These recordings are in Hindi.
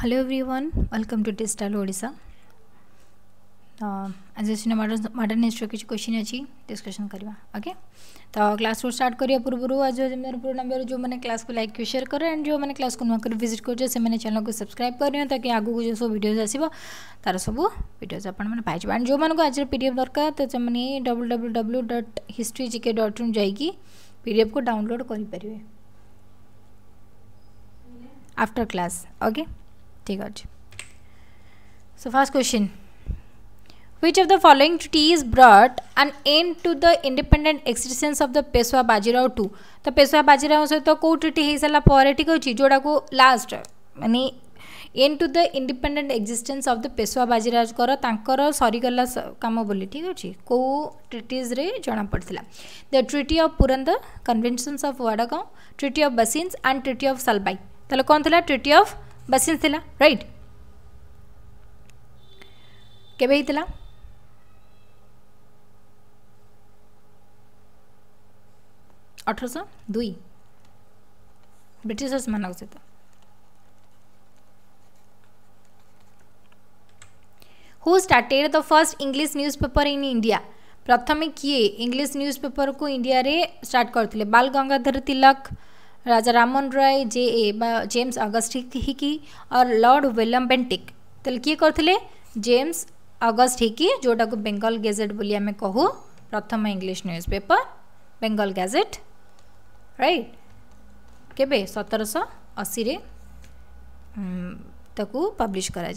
हेलो एवरीवन वेलकम टू टेस्टाइल ओडिशा आज सिना मडर्ण मडर्न हिस्ट्री किसी क्वेश्चन अच्छी डिस्कसन करवा ओके तो क्लास को स्टार्ट करने पूर्व आज जमीन पुराना मेरे जो मैंने क्लास को लाइक सेयर करें एंड जो मैंने क्लास को नुआक कर करते करें चैनल को सब्सक्राइब करें ताकि आगे जो सब भिडियज आस तार सब भिडियोज आपड़ एंड जो मैं आज पी एफ दरकार तो से W W W dot history GK dot in जाकि पी एफ को डाउनलोड करें आफ्टर क्लास ओके ঠিক আছে So first question. Which of the following treaties brought an end to the independent existence of the Peshwa Bajirao II? ତ ପେଶୱା ବାଜିରାଓ ସହିତ କେଉଁ ଟ୍ରିଟି ହେଇସାରିଲା ପରେ ଠିକ୍ ଅଛି ଯେଉଁଟାକୁ ଲାଷ୍ଟ ମାନେ end to the independent existence of the Peshwa ବାଜିରାଜଙ୍କର ତାଙ୍କର ସରିଗଲା କାମ ବୋଲି ଠିକ୍ ଅଛି କେଉଁ ଟ୍ରିଟିଜ୍ରେ ଜଣାପଡ଼ିଥିଲା the treaty of Purandar conventions of Wadgaon treaty of Bassein and treaty of Salbai ତାହେଲେ କ'ଣ ଥିଲା ଟ୍ରିଟି ଅଫ୍ बसीन थिला राइट केबे हितला अठरश दुई ब्रिटिशर्स मान सहित who started the first English newspaper in India प्रथम किए इंग्लीश न्यूज पेपर को इंडिया रे स्टार्ट करते Bal Gangadhar Tilak Raja Rammohan Roy J A James August Hicky और लॉर्ड विलियम बेंटिक किए करते जेम्स अगस्ट हिकी जोटा को बेंगल गैजेट बोली आम कहू प्रथम English newspaper Bengal Gazette right के सतरश अशी पब्लीश कर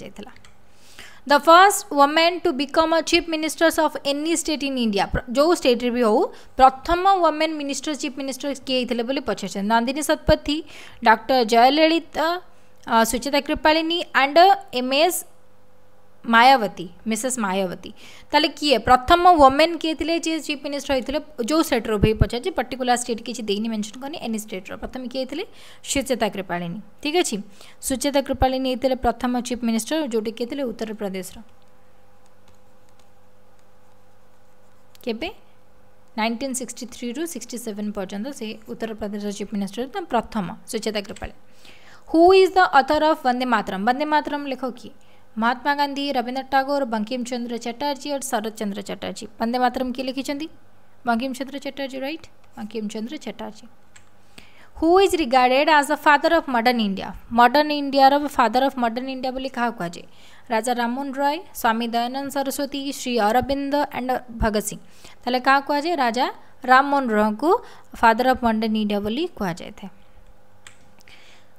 the first women to become a chief ministers of any state in India जो स्टेट भी हो प्रथम वमेन मिनिस्टर चीफ मिनिस्टर किए होते पचार Nandini Satpathy doctor Jayalalithaa Sucheta Kripalani and M S Mayawati Mrs Mayawati ताले किए प्रथम वोमेन किए थे जी चीफ मिनिस्टर होते हैं जो स्टेट रही पचारे पर्टिकुला स्टेट किसी देनी मेनसन करनी एनी स्टेट प्रथम किए थे सुचेता कृपाणी ठीक अच्छे सुचेता कृपाणी नहीं प्रथम चिफ मिनिस्टर जोटे किए थे उत्तर प्रदेश रे नाइंटीन सिक्सटी थ्री रू सिक्सटी सेवेन पर्यटन से उत्तर प्रदेश चिफ मिनिस्टर प्रथम Sucheta Kripalani who is the author of Vande Mataram Vande Mataram लेख किए महात्मा गांधी रविन्द्रनाथ टागोर बंकिम चंद्र चटर्जी और शरद चंद्र चटर्जी बंदे मातरम किए लिखिं Bankim Chandra Chatterjee right Bankim Chandra Chatterjee who is regarded as the father of modern India modern India father of modern India बोली क्या कहुए राजा राममोहन रॉय स्वामी दयानंद सरस्वती श्री अरविंद एंड भगत सिंह तेल क्या कहुए राजा राममोहन रॉय को फादर ऑफ मॉडर्न इंडिया बोली कहुए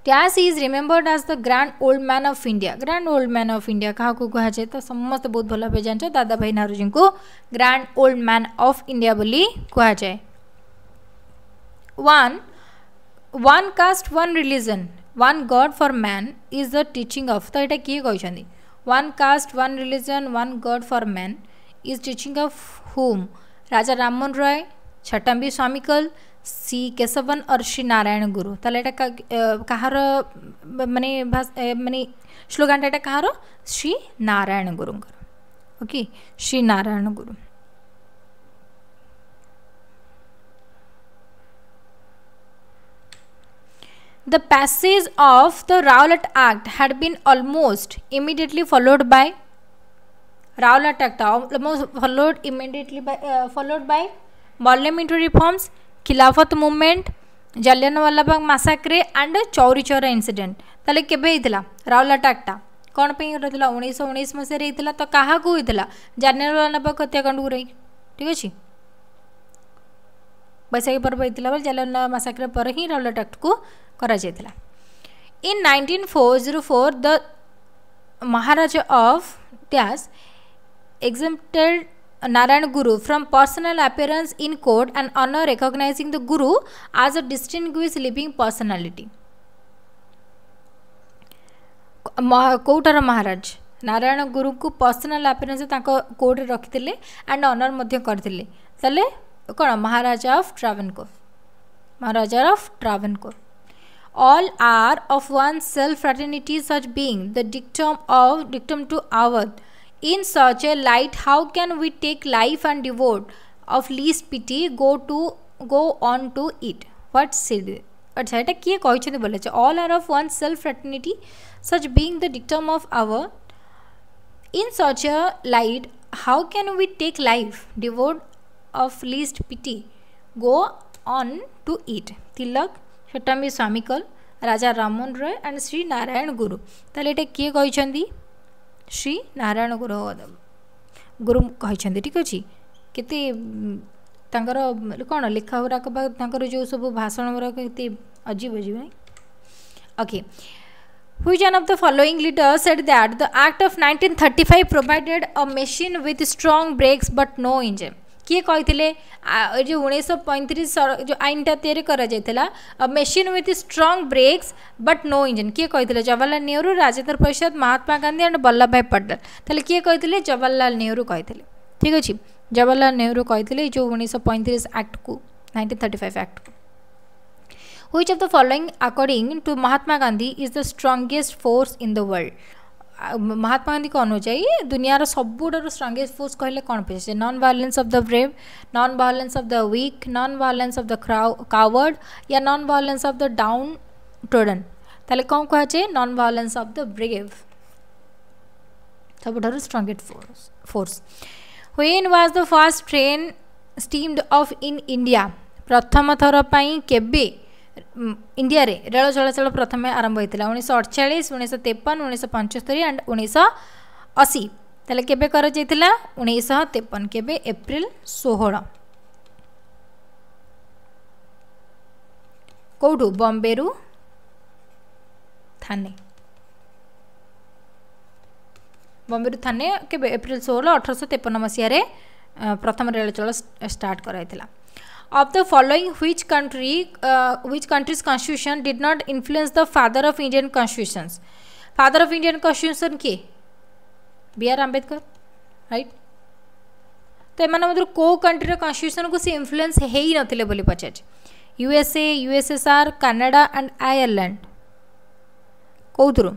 dash is remembered as the grand old man of India grand old man of India क्या कह जाए तो समस्त बहुत भल भाव जान दादा भाई नारूजी को grand old man of India कह जाए one one caste one religion one God for man is the teaching of तो ये किए कहते one caste one religion one God for man is teaching of whom Raja Rammohan Roy छटाम्बी स्वामीकल सी केशवन और श्री नारायण गुरु तले कहार मानने मानने स्लोगानटा कहार श्री नारायण गुरु okay Shri Narayana Guru the passage of the Rowlatt act had been almost immediately followed by Rowlatt act almost followed immediately followed by parliamentary reforms Khilafat movement Jallianwala Bagh massacre and Chauri Chaura incident তাহলে কেবে হয়েছিল রাউল আটাকটা କ'ଣ ପାଇଁ ହୋଇଥିଲା ଉଣେଇଶହ ଉଣେଇଶ ମସିହାରେ ହେଇଥିଲା ତ କାହାକୁ ହୋଇଥିଲା ଜାଲିଆନୱାଲାବାଗ ହତ୍ୟାକାଣ୍ଡକୁ ନେଇ ଠିକ୍ ଅଛି ବୈଶାଖୀ ପର୍ବ ହେଇଥିଲା ବେଳେ ଜାଲିଆନା ମାସାକ୍ର ପରେ ହିଁ ରାଉଲେଟ୍ ଆକ୍ଟକୁ କରାଯାଇଥିଲା in nineteen four zero four the Maharaj of dash exempted Narayan Guru from personal appearance in court and honor recognizing the guru as a distinguished living personality. कौटार महाराज नारायण गुरु को पर्सनाल आपेरेन्स कोर्ट रखी थे एंड अनर करते कौन Maharaja of Travancore Maharaja of Travancore all are of one self fraternity such being the dictum of dictum to our In such a light, how can we take life and devote of least pity go to go on to it? What said? ଆଚ୍ଛା ଏଇଟା କିଏ କହିଛନ୍ତି ବୋଲେ all are of one self fraternity such being the dictum of our in such a light how can we take life devoid of least pity go on to it tilak shetambi swamikal raja raman roy and sri narayan guru তাহলে এটা কিয়ে কইছন্তি ଶ୍ରୀ ନାରାୟଣ ଗୁରୁ ଗୁରୁ କହିଛନ୍ତି ଠିକ୍ ଅଛି କେତେ ତାଙ୍କର କ'ଣ ଲେଖା ଗୁଡ଼ାକ ବା ତାଙ୍କର ଯେଉଁ ସବୁ ଭାଷଣ ଗୁଡ଼ାକ କେତେ ଅଜୀବ ଅଜୀବ ନାହିଁ okay of the following leaders said that the Act of 1935 provided a machine with strong brakes but no engine? किए कही जो उन्नीस पैंतीस जो आईनटा तैयारी करा machine with strong brakes but no engine किए कही जवाहरलाल नेहरू राजेन्द्र प्रसाद महात्मा गांधी एंड वल्लभ भाई पटेल तेल किए कही जवाहरलाल नेहरू कही ठीक अच्छे जवाहरलाल नेहरू कही जो उन्नीस पैंतीस आक्ट को नाइंटीन थर्टी फाइव आक्ट को हुई of the following according to Mahatma Gandhi is the strongest force in the world Mahatma Gandhi अनुजाई दुनिया सबुठ स्ट्रंगेस्ट फोर्स कहले कौन पे non violence of the brave non violence of the weak non violence of the coward या non violence of the downtrodden तेल कौन जाए non violence of the brave सबुठ strongest force when was the first train steamed off in India प्रथम थर पर ଇଣ୍ଡିଆରେ ରେଳ ଚଳାଚଳ ପ୍ରଥମେ ଆରମ୍ଭ ହୋଇଥିଲା ଉଣେଇଶହ ଅଠଚାଳିଶ ଉଣେଇଶହ ତେପନ ଉଣେଇଶହ ପଞ୍ଚସ୍ତରୀ ଆଣ୍ଡ ଉଣେଇଶହ ଅଶୀ ତାହେଲେ କେବେ କରାଯାଇଥିଲା ଉଣେଇଶହ ତେପନ କେବେ ଏପ୍ରିଲ ଷୋହଳ କେଉଁଠୁ ବମ୍ବେରୁ ଥାନେ ବମ୍ବେରୁ ଥାନେ କେବେ ଏପ୍ରିଲ ଷୋହଳ ଅଠରଶହ ତେପନ ମସିହାରେ ପ୍ରଥମ ରେଳ ଚଳ ଷ୍ଟାର୍ଟ କରାଯାଇଥିଲା of the following which country uh, which country's constitution did not influence the father of indian constitutions father of indian constitution kiye B R Ambedkar right तो एम कौ कंट्रीर कन्स्टिट्यूशन को सी इनफ्लुएंस हो ही नथिले बोली पचार USA USSR Canada and Ireland कौर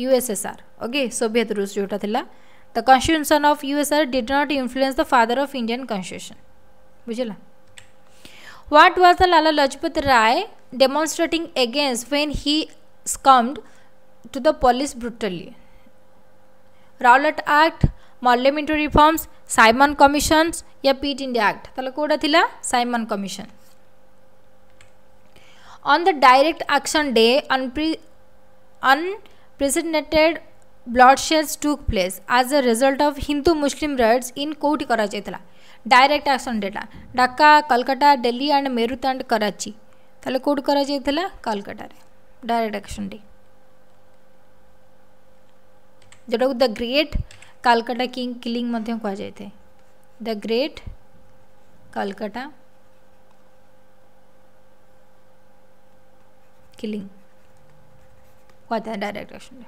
यूएसएसआर ओके सोवियत रुष जोटा थिला the constitution of U S R did not influence the father of Indian constitution बुझल what was the Lala Lajpat Rai demonstrating against when he succumbed to the police brutally. Rowlatt Act, Parliamentary Reforms, Simon Commissions या Pitt India Act. তাহলে কোটা থিলা Simon Commission. On the Direct Action Day, unpre unprecedented bloodsheds took place as a result of Hindu Muslim riots in କେଉଁଠି କରାଯାଇଥିଲା ଡାଇରେକ୍ଟ ଆକ୍ସନ୍ ଡେଟା ଢାକା କଲକାତା ଡେଲି ଆଣ୍ଡ ମେରୁତ ଆଣ୍ଡ କରାଚି ତାହେଲେ କେଉଁଠି କରାଯାଇଥିଲା କଲକାତାରେ ଡାଇରେକ୍ଟ ଆକ୍ସନ୍ ଡେ ଯେଉଁଟାକୁ the great Calcutta king killing ମଧ୍ୟ କୁହାଯାଇଥାଏ ଦ ଗ୍ରେଟ୍ କାଲକାଟା किलिंग हुआ था डायरेक्ट एक्शन में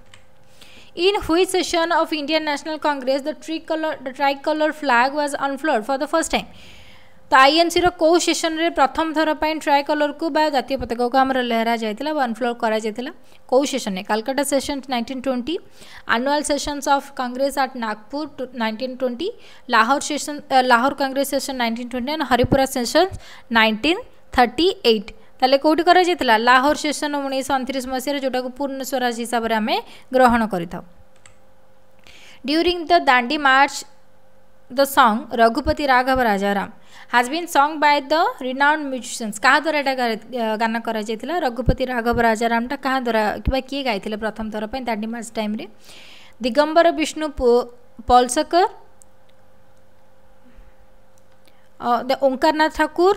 in which session of Indian National Congress the tricolor the tricolor flag was unfurled for the first time ତ ଆଇଏନ୍ସିର କେଉଁ ସେସନ୍ରେ ପ୍ରଥମ ଥର ପାଇଁ ଟ୍ରାଏ କଲର୍କୁ ବା ଜାତୀୟ ପତାକାକୁ ଆମର ଲେହରା ଯାଇଥିଲା ବା ଅନଫ୍ଲୋର କରାଯାଇଥିଲା କେଉଁ ସେସନ୍ରେ Calcutta session nineteen twenty annual sessions of Congress at Nagpur nineteen twenty Lahore session Lahore Congress session nineteen twenty and Haripura sessions nineteen thirty eight ତାହେଲେ କେଉଁଠି କରାଯାଇଥିଲା ଲାହୋର ସେସନ୍ ଉଣେଇଶହ ଅଣତିରିଶ ମସିହାରେ ଯେଉଁଟାକୁ ପୂର୍ଣ୍ଣ ସ୍ୱରାଜ ହିସାବରେ ଆମେ ଗ୍ରହଣ କରିଥାଉ during the Dandi march the song Raghupati ରାଘବ Rajaram has been sung by the renowned musicians କାହା ଦ୍ୱାରା ଏଇଟା ଗାନ କରାଯାଇଥିଲା ରଘୁପତି ରାଘବ ରାଜାରାମଟା କାହା ଦ୍ୱାରା କିମ୍ବା କିଏ ଗାଇଥିଲେ ପ୍ରଥମ ଥର ପାଇଁ ଦାଣ୍ଡି ମାର୍ଚ୍ଚ ଟାଇମ୍ରେ ଦିଗମ୍ବର ବିଷ୍ଣୁ ପଲସକର ଦ ଓଙ୍କାରନାଥ ଠାକୁର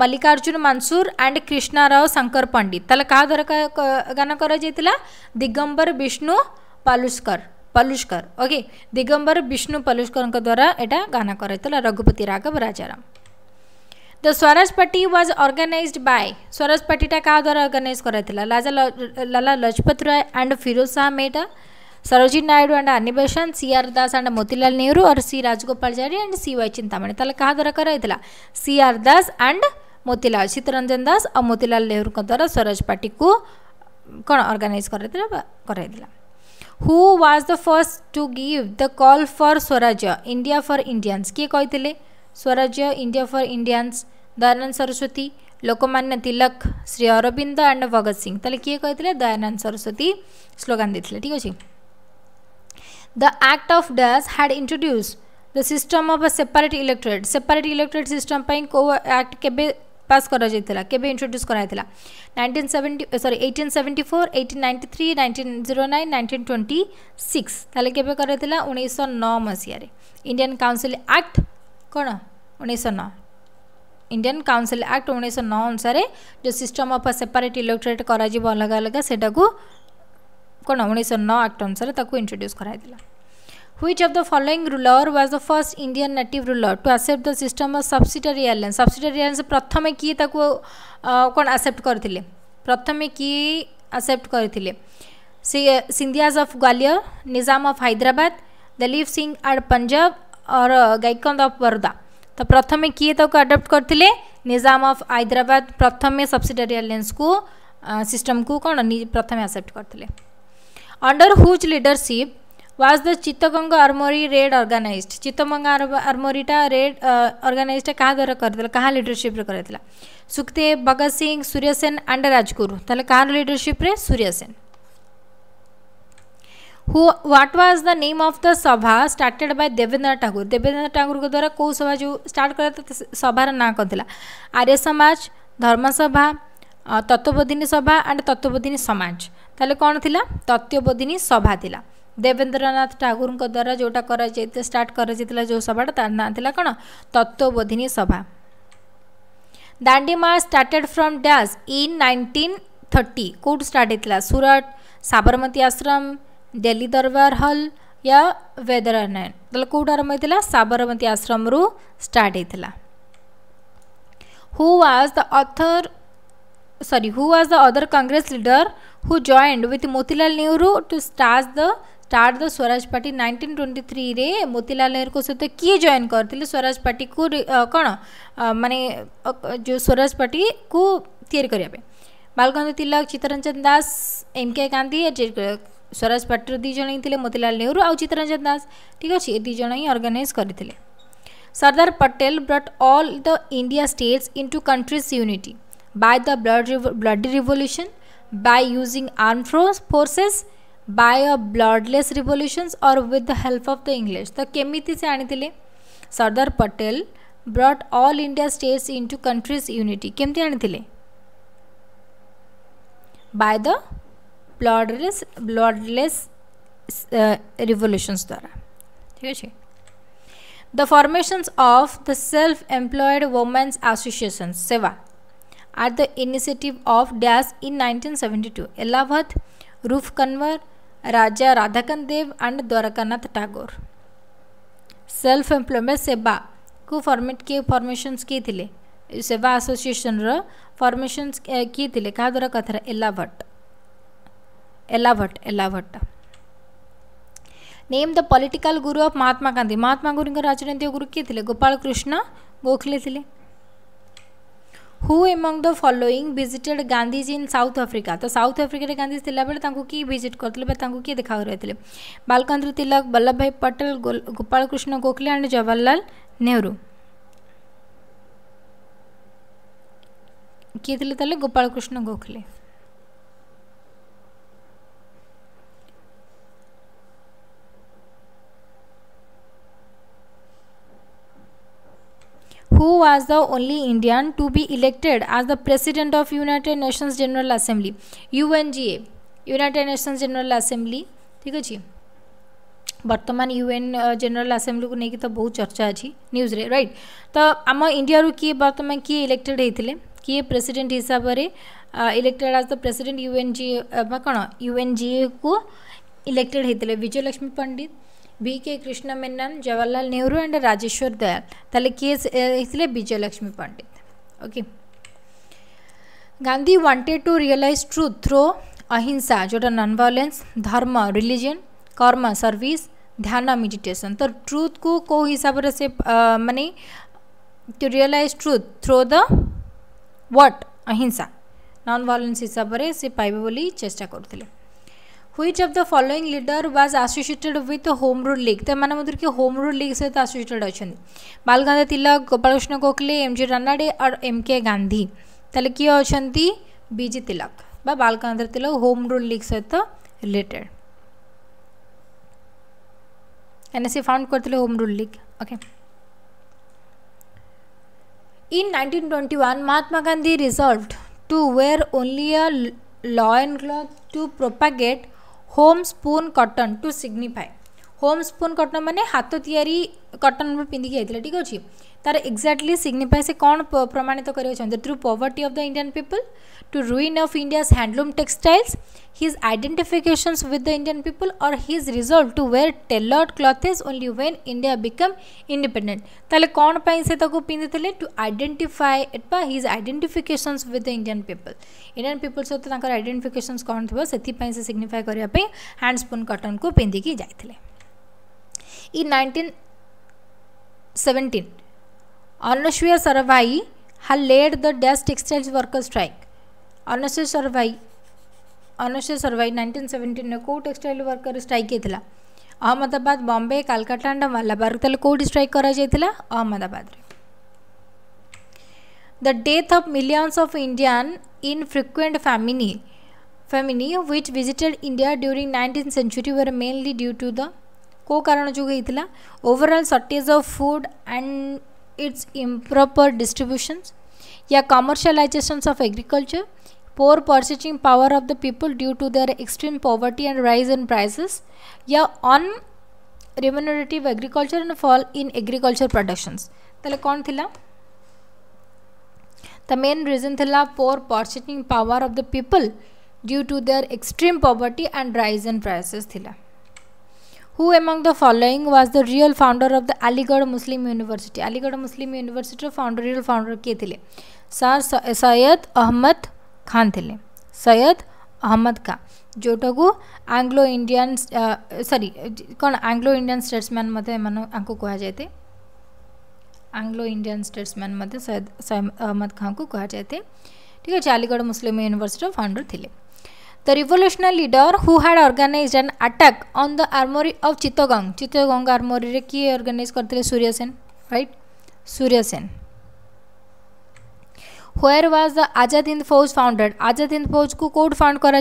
मल्लिकार्जुन मानसूर एंड कृष्णाराव शंकर पंडित ताले क्या द्वारा गान कर दिगंबर विष्णु पालुस्कर पलुष्कर ओके दिगंबर विष्णु पलुष्कर द्वारा यहाँ गान कर Raghupati Raghav Rajaram the Swaraj party was organised by Swaraj पार्टीटा क्या द्वारा अर्गानाइज कर Lala Lala Lajpat Rai and Firoz Shah Mehta Sarojini Naidu and animation, C.R. Das and Motilal Nehru or C. Rajgopalachari and C.Y. Chintamani. तले कहाँ द्वारा करा C R Das and Motilal Chittaranjan Das और मोतीलाल नेहरू द्वारा स्वराज पार्टी को कौन अर्गानाइज कर who was the first to give the call for Swaraj India for Indians किए कहते Swarajya India for Indians Dayanand Saraswati Lokmanya Tilak Shri Aurobindo and Bhagat Singh तेल किए कहते दयानंद सरस्वती स्लोगान देते ठीक अच्छे The Act of Das had introduced the system of a separate electorate. Separate electorate system ପାଇଁ କୋଉ act କେବେ ପାସ୍ କରାଯାଇଥିଲା କେବେ ଇଣ୍ଟ୍ରୋଡ୍ୟୁସ୍ କରାଯାଇଥିଲା nineteen seventy sorry eighteen seventy four eighteen ninety three nineteen zero nine nineteen twenty six ତାହେଲେ କେବେ କରାଯାଇଥିଲା ଉଣେଇଶହ ନଅ ମସିହାରେ ଇଣ୍ଡିଆନ୍ କାଉନସିଲ୍ ଆକ୍ଟ କ'ଣ ଉଣେଇଶହ ନଅ ଇଣ୍ଡିଆନ୍ କାଉନସିଲ୍ ଆକ୍ଟ ଉଣେଇଶହ ନଅ ଅନୁସାରେ ଯେଉଁ ସିଷ୍ଟମ୍ ଅଫ୍ ସେପାରେଟ୍ ଇଲେକ୍ଟ୍ରେଟ୍ କରାଯିବ ଅଲଗା ଅଲଗା ସେଇଟାକୁ कौन उन्नीसशह नौ आक्ट अनुसार इंट्रोड्यूस कराई which of the following ruler was the first Indian native ruler to accept the system of subsidiary alliance subsidiary alliance प्रथम किए कौन आक्सेप्ट करते प्रथम किए आक्सेप्ट करते Scindias of Gwalior Nizam of Hyderabad Dilip Singh of Punjab और गायकंद अफ बरोदा तो प्रथम किए आडप्ट करते निजाम अफ हाइद्राद प्रथम सब्सीडरी एयरलाइन को सिस्टम को कौन प्रथम आक्सेप्ट करते under whose leadership was the chittaganga armory raid organized chittaganga armory टा raid organized टा कहाँ द्वारा करतला कहाँ leadership रे करतला सुखदेव भगत सिंह सूर्यसेन and राजगुरु ताले कहाँ leadership रे Surya Sen who what was the name of the सभा started by देवेंद्रनाथ ठाकुर देवेंद्रनाथ ठाकुर के द्वारा कौ सभा जो start करता सभार नाम करतला आर्य समाज धर्म सभा तत्वबोधिनी सभा and तत्वबोधिनी समाज त्याला कण चा तत्वबोधिनी सभा चा देवेंद्रनाथ टागुर द द्वारा जो स्टार्टी जो सभा तार तत्वबोधिनी सभा दाडीमाळ स्टार्टेड फ्रम डॅस इन न थर्टी कोणतं स्टार्टी साबरमती आश्रम दिल्ली दरबार हल् या वेदरन कोठ आरम होईल साबरमती आश्रम रु start who was the author sorry who was the other congress leader who joined with motilal nehru to start the start the swaraj party 1923 ରେ ମୋତିଲାଲ ନେହେରୁଙ୍କ ସହିତ କିଏ ଜଏନ୍ କରିଥିଲେ ସ୍ୱରାଜ ପାର୍ଟିକୁ କ'ଣ ମାନେ ଯେଉଁ ସ୍ୱରାଜ ପାର୍ଟିକୁ ତିଆରି କରିବା ପାଇଁ ବାଲଗନ୍ଧୁ ତିଲକ ଚିତ୍ତରଞ୍ଜନ ଦାସ ଏମ୍ କେ ଗାନ୍ଧୀ ସ୍ୱରାଜ ପାର୍ଟିର ଦୁଇ ଜଣ ହିଁ ଥିଲେ ମୋତିଲାଲ ନେହେରୁ ଆଉ ଚିତ୍ତରଞ୍ଜନ ଦାସ ଠିକ୍ ଅଛି ଏ ଦୁଇ ଜଣ ହିଁ ଅର୍ଗାନାଇଜ୍ କରିଥିଲେ Sardar Patel brought all the India states into country's unity by the blood revo bloody revolution, by using armed forces, by a bloodless revolutions or with the help of the English. The କେମିତି ସେ ଆଣିଥିଲେ Sardar Patel brought all India states into country's unity କେମିତି ଆଣିଥିଲେ ବାଏ ଦ ବ୍ଲଡ଼ଲେସ୍ ବ୍ଲଡ଼ଲେସ୍ ରିଭଲ୍ୟୁସନ୍ସ ଦ୍ୱାରା ଠିକ୍ ଅଛି the formations of the self employed women's association SEWA at the initiative of Dash in 1972, Allahabad, Roof Kanwar, Raja Radhakan Dev and Dwarakanath Tagore. Self employment सेवा को फर्मेट किए फर्मेसन्स किए थे सेवा आसोसीएसन रर्मेसन्स किए थे क्या द्वारा कथा एला Bhatt Ela Bhatt Ela Bhatt name the political guru of Mahatma Gandhi Mahatma Gandhi राजनैतिक गुरु किए थे गोपाल कृष्ण गोखले थे who among the following visited Gandhiji in South Africa তো সাউথ আফ্রিকার গান্ধী থাকবে তাঁকু কি ভিজিট করলে বা তাঁকু কি দেখা করাইলে বালকান্দ্র তিলক বল্লভভাই পটেল গোপালকৃষ্ণ গোখলে অ্যান্ড জওয়াহরলাল নেহরু किए थे Gopal Krishna Gokhale who was the only Indian to be elected as the President of United Nations General Assembly UNGA United Nations General Assembly ठीक अच्छे बर्तमान यूएन जेनेल आसेम्बली को लेकिन तो बहुत चर्चा अच्छी न्यूज रे रईट तो आम इंडिया किए बर्तमान किए इलेक्टेड होते किए प्रेसीडेट हिसाब से इलेक्टेड आज द प्रेसिडेंट यूएनजी कौन यूएनजीए को इलेक्टेड होते विजयलक्ष्मी पंडित बीके कृष्ण मेनन जवाहरलाल नेहरू एंड राजेश्वर दयाल ताले केस इसलिए Vijayalakshmi Pandit okay Gandhi wanted to realise truth through ahimsa जोटा non violence dharma religion karma service dhyan meditation तो ट्रुथ को कौ हिसाब से माने to realise truth through the what ahimsa non violence हिसाब से पाइबे बोली चेष्टा करूले which of the following leader was associated with home rule league तो मैंने मतलब कि होम रूल लिग सहित आसोसीएटेड अच्छा बालगंधा तिलक गोपालकृष्ण गोखले एम जे रानाडे और एम के गांधी तेल किए अच्छा बीजे तिलक बालगंधा तिलक होम रूल लिग सहित रिलेटेड कहीं सी फाउंड करते home rule league okay in 1921 Mahatma Gandhi resolved to wear only a loincloth to propagate homespun cotton to signify homespun cotton मैंने हाथ या कटन पिंधिक ठीक अच्छे तार एक्जाक्टली सिग्निफाए से कौन प्रमाणित कर true poverty of the Indian people to ruin of India's handloom textiles his identification with the Indian people और his resolve to wear tailor clothes only when India become independent ताल कौन से पिंधे टू आईडेटिफाए बा his identification with the Indian people Indian people सहित आइडेटिफिकेसन कौन थी से सिग्निफाए करने हैंड कटन को पिंधिकी जाते in nineteen seventeen Anushya Sarabhai had led the Dust Textiles Workers Strike. Anushya Sarabhai Anasuya Sarabhai 1917 ରେ କୋଉ ଟେକ୍ସଟାଇଲ ୱାର୍କର ଷ୍ଟ୍ରାଇକ୍ ହେଇଥିଲା ଅହମ୍ମଦାବାଦ ବମ୍ବେ କାଲକାଟା ଆଣ୍ଡ ମାଲାବାର ତାହେଲେ କୋଉଠି ଷ୍ଟ୍ରାଇକ୍ କରାଯାଇଥିଲା ଅହମ୍ମଦାବାଦରେ the death of millions of Indian in frequent famine famine which visited India during nineteen century were mainly due to the କେଉଁ କାରଣ ଯୋଗୁଁ ହେଇଥିଲା overall shortage of food and its improper distributions a commercializations of agriculture poor purchasing power of the people due to their extreme poverty and rise in prices yeah unremunerative agriculture and fall in agriculture productions the main reason thila poor purchasing power of the people due to their extreme poverty and rise in prices thila who among the following was the real founder of the Aligarh Muslim university आलीगढ़ Muslim यूनिवर्सीटर फाउंडर रियल फाउंडर किए थे सार सैयद अहमद खान थे सैयद अहमद खान जोटा को आंग्लो इंडियान सरी कौन आंग्लो इंडियान स्टेट्समैन कह जाए थे Anglo Indian statesman Syed Syed Ahmad Khan को कहुए थे ठीक अच्छे आलीगढ़ मुसलिम यूनिवर्सीटर फाउंडर थे the revolution leader who had organise and attack on the armoury of Chittagong Chittagong armoury किए अर्गानाइज करते सूर्यसेन रईट सूर्यसेन सेन हुएर was the Azad Hind Fauj founded Azad Hind Fauj को कौट फाउंड कर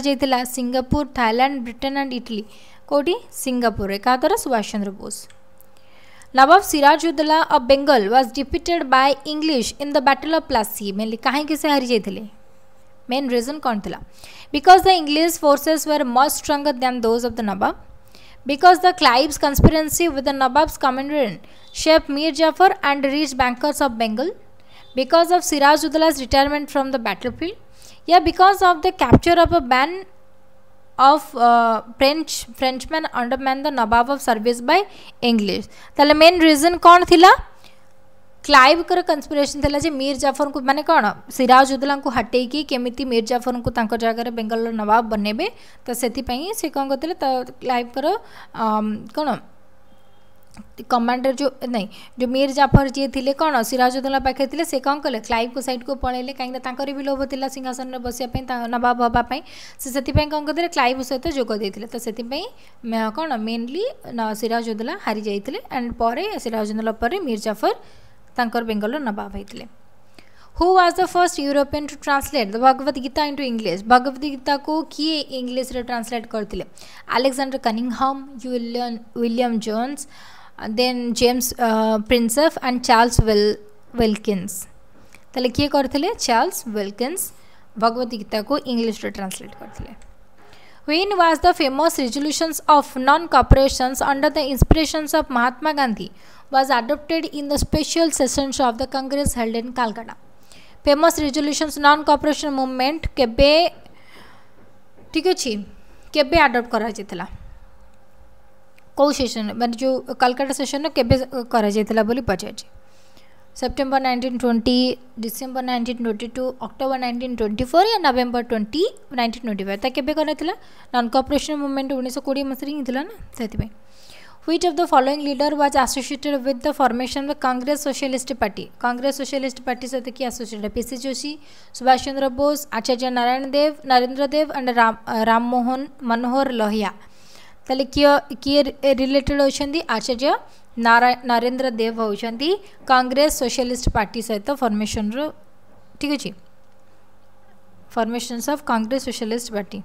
Singapore Thailand Britain and Italy कौटी सिंगापुर क्या द्वारा सुभाष चंद्र बोस नवाब Siraj Uddaula of Bengal was defeated by English in the battle of Plassey mainly कहीं से हारी जाते main reason kaun because the english forces were much stronger than those of the nawab because the clive's conspiracy with the nawab's commandant shaped mir jafar and rich bankers of bengal because of sirajuddin's retirement from the battlefield yeah because of the capture of a band of uh, french frenchmen undermanned the nawab of service by english The main reason kaun Clive conspiracy ଥିଲା ଯେ ମୀର को ମାନେ कौन ସିରାଜ ଉଦ୍ଲାଙ୍କୁ हटे କେମିତି ମୀର ଜାଫରଙ୍କୁ ତାଙ୍କ ଜାଗାରେ ବେଙ୍ଗଲର ନବାବ ବନେଇବେ ତ ସେଥିପାଇଁ ସେ କ'ଣ କରିଥିଲେ ତ कमांडर जो नहीं जो मीर जाफर जी थे कौन सिराजुद्दौला पाखे थे से कौन कले क्लाइव को सैड को पलैले कहीं भी लोभ थी सिंहासन में बसापी नवाब हाँपाई से कौन करते क्लाइव सहित जोग देते तो से कौन मेनली सिराजुद्दौला हारी जाते एंड पर सिराजुद्दौला पर मीर जाफर बेंगलर नवाब होते who was the first European to translate the Bhagavad Gita into English Bhagavad Gita को किए इंग्लीश ट्रांसलेट करते Alexander Cunningham William Jones then James Prinsep and Charles Wilkins तेल किए करते चार्ल्स विल्किन्स भगवद गीता को इंग्लीश ट्रांसलेट करते when was the famous resolutions of non cooperations under the inspirations of Mahatma Gandhi was adopted in the special sessions of the Congress held in Calcutta. Famous resolutions non-cooperation movement केबे ठीक अछि केबे adopt करा जैतला कौ सेशन मान जो कलकत्ता सेशन केबे करा जैतला बोली पचाछि सेप्टेम्बर 1920 डिसेम्बर 1922 अक्टोबर 1924 या नवेम्बर 20 1925 ता केबे करैतला नॉन कॉपरेशन मूवमेंट 1920 मसरी हितला ना सेतिबे Which of the following leader was associated with the formation of the Congress Socialist Party? Congress Socialist Party से तो क्या associated है? P C Joshi, Subhash Chandra Bose, Acharya Narayan Dev, Narendra Dev and Ram Ram Mohan Manohar Lohia. किए କିଏ କିଏ ରିଲେଟେଡ଼୍ ଅଛନ୍ତି ଆଚାର୍ଯ୍ୟ ନରେନ୍ଦ୍ର ଦେବ ହେଉଛନ୍ତି କଂଗ୍ରେସ ସୋସିଆଲିଷ୍ଟ ପାର୍ଟି ସହିତ ଫର୍ମେସନ୍ର ଠିକ୍ ଅଛି formations of Congress socialist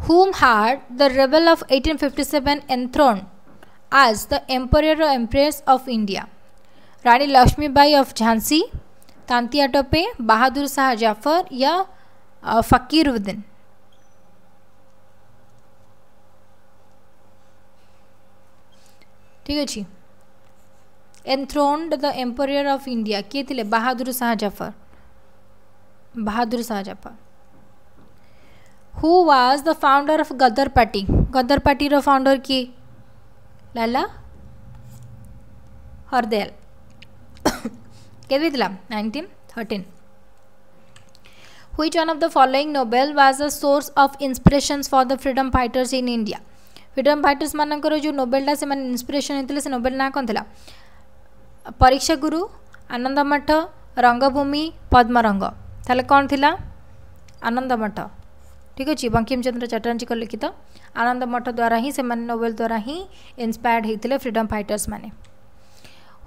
whom had the rebel of 1857 enthroned as the Emperor or Empress of India. Rani Lakshmi Bai of Jhansi, of Jhansi Bahadur Shah Bahadur ya uh, Fakir Uddin. ठीक अच्छे enthroned the emperor of India किए थे Bahadur Shah Zafar Bahadur Shah Zafar who was the founder of Ghadar party Ghadar पार्टीर फाउंडर किए लाला हरदयाल केला nineteen thirteen which one of the following nobel was a source of inspirations for the freedom fighters in india freedom fighters manakar jo nobel ta se man inspiration hitile se nobel na kon thila pariksha guru anandamath रंगभूमि पद्मरंग ताले कौन थिला आनंदमठ ठीक अच्छे बंकीमचंद्र चटर्जी लिखित आनंद मठ द्वारा ही से नोवेल द्वारा ही इन्स्पायर्ड होते फ्रीडम फाइटर्स मैंने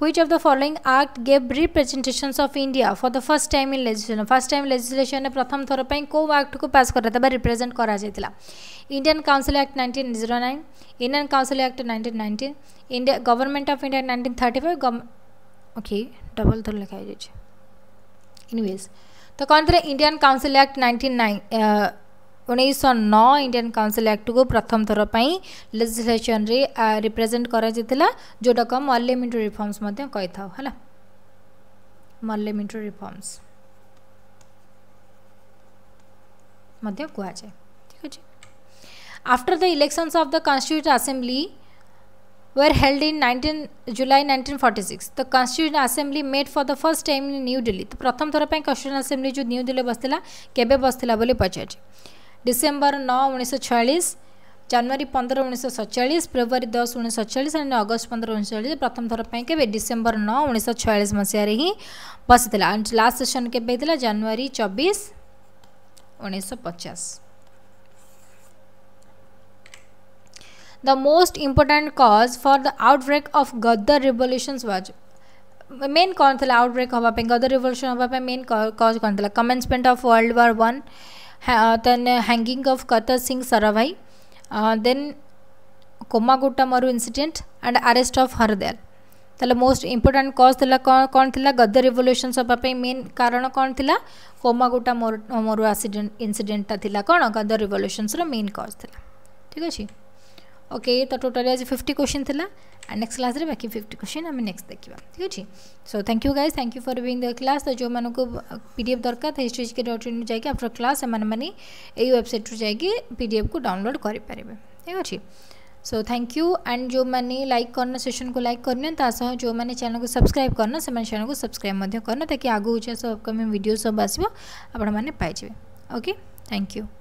which of the following act gave representation of India for the first time in legislation first time legislation प्रथम थर पर कौ आक्ट को पास कर रिप्रेजेट कर Indian council act nineteen zero nine Indian council act nineteen nineteen India government of India nineteen thirty five okay double थर लिखाई इनवेज तो कौन थे Indian council act nineteen nine उन्नीस नौ इंडियान काउनसिल आक्ट को प्रथम थर पर लेजिसलेसन रिप्रेजेट कर जोटा मल्लिमेटरी रिफर्मस है मल्लिमेटरी रिफर्मस कहुए ठीक अच्छे after the elections of the constituent assembly were held in 19 July six तो constituent assembly met for the first time in New Delhi तो प्रथम थर पर कन्स्टिट्यूट असेंबली जो न्यू दिल्ली बसला केवे बसला पचार डिसेम्बर नौ उन्नीस जनवरी पंद्रह उन्नीस फेब्रुआरी दस उन्नीस एंड अगस्त पंद्रह उन्नीस प्रथम थर पर डिसेम्बर नौ उन्नीस मसीह ही बसी एंड लास्ट सेसन के जनवरी चबीस उन्नीस पचास the most important cause for the outbreak of Ghadar revolution was main कौन थी आउटब्रेक हाँपाई गदर रिवल्यूशन हाँपाई मेन कज कौन थी commencement of world war one ha then uh, hanging of Katar Singh Sarabhai, uh, then Komagutta Maru incident and arrest of her there. ତାହେଲେ ମୋଷ୍ଟ ଇମ୍ପୋର୍ଟାଣ୍ଟ କଜ୍ ଥିଲା କ'ଣ କ'ଣ ଥିଲା ଗଦ୍ୟ ରିଭଲ୍ୟୁସନ୍ ସଭା ପାଇଁ ମେନ୍ କାରଣ କ'ଣ ଥିଲା କୋମାଗୁଟା ମୋର ଆକ୍ସିଡେଣ୍ଟ ଇନ୍ସିଡେଣ୍ଟଟା ଥିଲା କ'ଣ ଗଦ୍ୟ ରିଭଲ୍ୟୁସନ୍ସର ମେନ୍ କଜ୍ ଥିଲା ଠିକ୍ ଅଛି ଓକେ ତ ଟୋଟାଲି ଆଜି ଫିଫ୍ଟି କ୍ୱେଶ୍ଚିନ୍ ଥିଲା एंड नेक्स्ट क्लास बाकी फिफ्टी क्वेश्चन आम नेक्स्ट देखा ठीक अच्छे so thank you guys thank you for being the class तो जो मानक एफ दरकार हिस्ट्रीजिक डट इन जाए आफ्टर क्लास से मैंने वेबसाइट रू जा पीडीएफ को डाउनलोड करेंगे ठीक अच्छे सो थैंक यू एंड जो मैंने लाइक करना सेशन को लाइक करना जो मैंने चैनल को सब्सक्राइब करना से चैनल को सब्सक्राइब करना ताकि आगे जो सब अपकमिंग भिड सब आसो आपने ओके थैंक यू